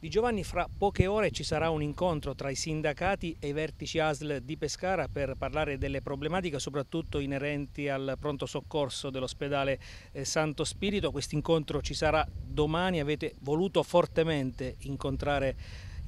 Di Giovanni fra poche ore ci sarà un incontro tra i sindacati e i vertici ASL di Pescara per parlare delle problematiche soprattutto inerenti al pronto soccorso dell'ospedale eh, Santo Spirito. Quest'incontro ci sarà domani, avete voluto fortemente incontrare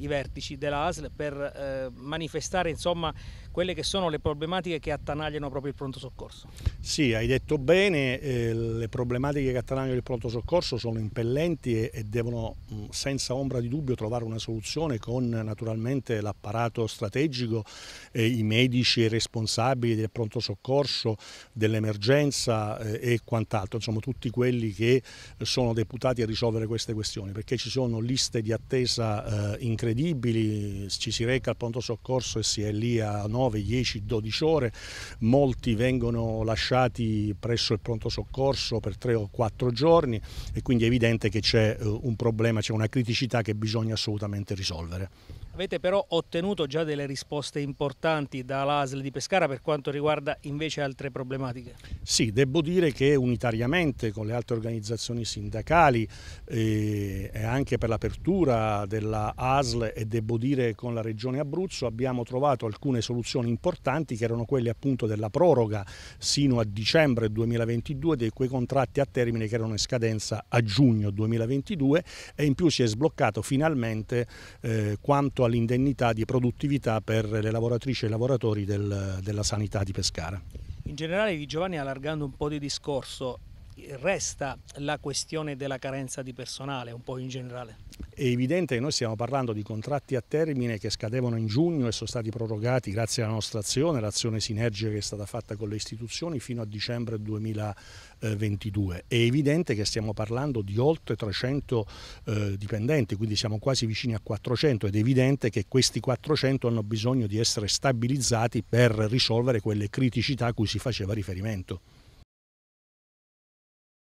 i vertici della ASL per eh, manifestare insomma, quelle che sono le problematiche che attanagliano proprio il pronto soccorso. Sì, hai detto bene, eh, le problematiche che attanagliano il pronto soccorso sono impellenti e, e devono mh, mm, senza ombra di dubbio trovare una soluzione con naturalmente l'apparato strategico, eh, i medici responsabili del pronto soccorso, dell'emergenza eh, e quant'altro, insomma tutti quelli che sono deputati a risolvere queste questioni perché ci sono liste di attesa eh, incredibili incredibili, ci si reca al pronto soccorso e si è lì a 9, 10, 12 ore, molti vengono lasciati presso il pronto soccorso per 3 o 4 giorni e quindi è evidente che c'è eh, un problema, c'è una criticità che bisogna assolutamente risolvere. Avete però ottenuto già delle risposte importanti dall'ASL di Pescara per quanto riguarda invece altre problematiche? Sì, devo dire che unitariamente con le altre organizzazioni sindacali eh, e anche per l'apertura della ASL e devo dire con la Regione Abruzzo abbiamo trovato alcune soluzioni importanti che erano quelle appunto della proroga sino a dicembre 2022 di quei contratti a termine che erano in scadenza a giugno 2022 e in più si è sbloccato finalmente eh, quanto diritto all'indennità di produttività per le lavoratrici e i lavoratori del, della sanità di Pescara. In generale Di Giovanni, allargando un po' di discorso, resta la questione della carenza di personale un po' in generale. È evidente che noi stiamo parlando di contratti a termine che scadevano in giugno e sono stati prorogati grazie alla nostra azione, l'azione sinergica che è stata fatta con le istituzioni fino a dicembre 2022. È evidente che stiamo parlando di oltre 300 eh, dipendenti, quindi siamo quasi vicini a 400 ed è evidente che questi 400 hanno bisogno di essere stabilizzati per risolvere quelle criticità a cui si faceva riferimento.